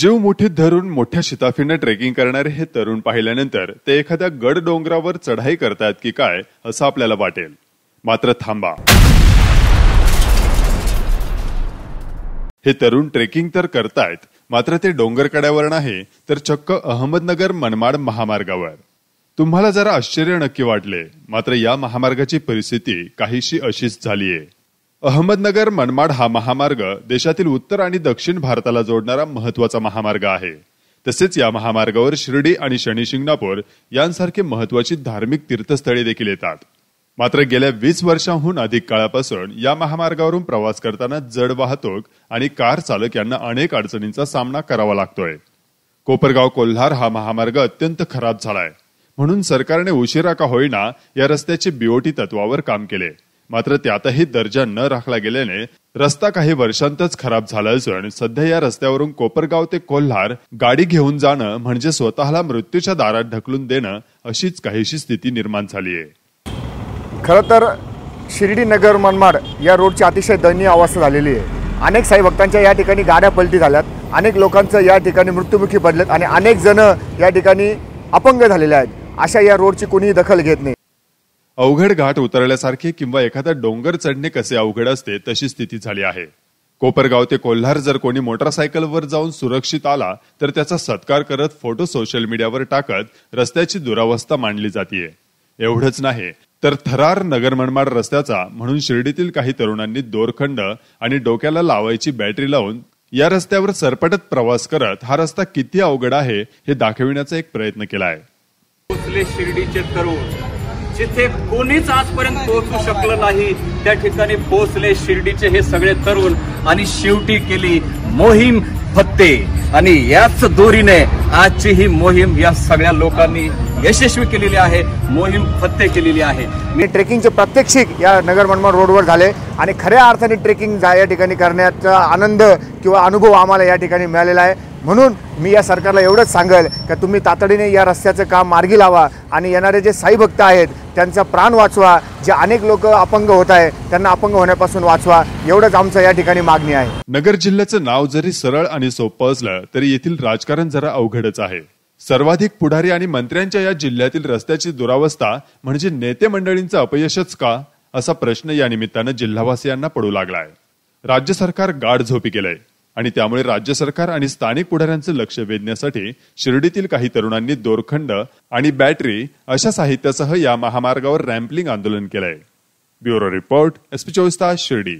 जीव मुठीत धरून मोठ्या शिताफीनं ट्रेकिंग करणारे हे तरुण पाहिल्यानंतर ते एखाद्या गड डोंगरावर चढाई करतायत की काय असं आपल्याला वाटेल मात्र थांबा हे तरुण ट्रेकिंग तर करतायत मात्र ते डोंगरकड्यावर नाही तर चक्क अहमदनगर मनमाड महामार्गावर तुम्हाला जरा आश्चर्य नक्की वाटले मात्र या महामार्गाची परिस्थिती काहीशी अशीच झालीये अहमदनगर मनमाड हा महामार्ग देशातील उत्तर आणि दक्षिण भारताला जोडणारा महत्वाचा महामार्ग आहे तसेच या महामार्गावर शिर्डी आणि शनी शिंगणापूर यांसारखे महत्वाची धार्मिक तीर्थस्थळे देखील येतात मात्र गेल्या वीस वर्षांहून अधिक काळापासून या महामार्गावरून प्रवास करताना जड वाहतूक आणि कार चालक यांना अनेक अडचणींचा सामना करावा लागतोय कोपरगाव कोल्हार हा महामार्ग अत्यंत खराब झालाय म्हणून सरकारने उशिरा का होईना या रस्त्याचे बीओटी तत्वावर काम केले मात्र त्यातही दर्जा न राखला गेल्याने रस्ता काही वर्षांतच खराब झाला असून सध्या या रस्त्यावरून कोपरगाव ते कोल्हार गाडी घेऊन जाणं म्हणजे स्वतःला मृत्यूच्या दारात ढकलून देणं अशीच काहीशी स्थिती निर्माण झाली आहे खरं तर शिर्डी नगर मनमाड या रोडची अतिशय दयनीय अवस्था झालेली आहे अनेक साई या ठिकाणी गाड्या पलटी झाल्यात अनेक लोकांचं या ठिकाणी मृत्युमुखी पडलेत आणि अनेक जण या ठिकाणी अपंग झालेले आहेत अशा या रोडची कोणीही दखल घेत नाही अवघड घाट उतरल्यासारखे किंवा एखादा डोंगर चढणे कसे अवघड असते तशी स्थिती झाली आहे कोपरगाव ते कोल्हार जर कोणी मोटारसायकलवर जाऊन सुरक्षित आला तर त्याचा सत्कार करत फोटो सोशल मीडियावर टाकत रस्त्याची दुरावस्था मांडली जाते एवढंच नाही तर थरार नगर मनमाड रस्त्याचा म्हणून शिर्डीतील काही तरुणांनी दोरखंड आणि डोक्याला लावायची बॅटरी लावून या रस्त्यावर सरपटत प्रवास करत हा रस्ता किती अवघड आहे हे दाखविण्याचा एक प्रयत्न केला आहे शिर्डीचे तरुण जिथे कोणीच आजपर्यंत पोहोचू शकलं नाही त्या ठिकाणी पोहोचले शिर्डीचे हे सगळे तरुण आणि शेवटी केली मोहीम फत्ते आणि याच दोरीने आजची ही मोहीम या सगळ्या लोकांनी यशस्वी केलेली आहे मोहीम फत्ते केलेली आहे मी ट्रेकिंगचे प्रात्यक्षिक या नगर मनमाड रोडवर झाले आणि खऱ्या अर्थाने ट्रेकिंग या ठिकाणी करण्याचा आनंद किंवा अनुभव आम्हाला या ठिकाणी मिळालेला आहे म्हणून मी या सरकारला एवढंच सांगेल की तुम्ही तातडीने या रस्त्याचं काम मार्गी लावा आणि येणारे जे साई भक्त आहेत त्यांचा प्राण वाचवा जे अनेक लोक अपंग होत आहे त्यांना अपंग होण्यापासून वाचवा एवढंच आमचं या ठिकाणी मागणी आहे नगर जिल्ह्याचं नाव जरी सरळ आणि सोपं असलं तरी येथील राजकारण जरा अवघडच आहे सर्वाधिक पुढारी आणि मंत्र्यांच्या या जिल्ह्यातील रस्त्याची दुरावस्था म्हणजे नेते मंडळींचं अपयशच का असा प्रश्न या निमित्तानं जिल्हावासियांना पडू लागलाय राज्य सरकार गाढ झोपी केलंय आणि त्यामुळे राज्य सरकार आणि स्थानिक पुढाऱ्यांचं लक्ष वेधण्यासाठी शिर्डीतील काही तरुणांनी दोरखंड आणि बॅटरी अशा साहित्यासह या महामार्गावर रॅम्पलिंग आंदोलन केलंय ब्युरो रिपोर्ट एसपी चोवीस तास शिर्डी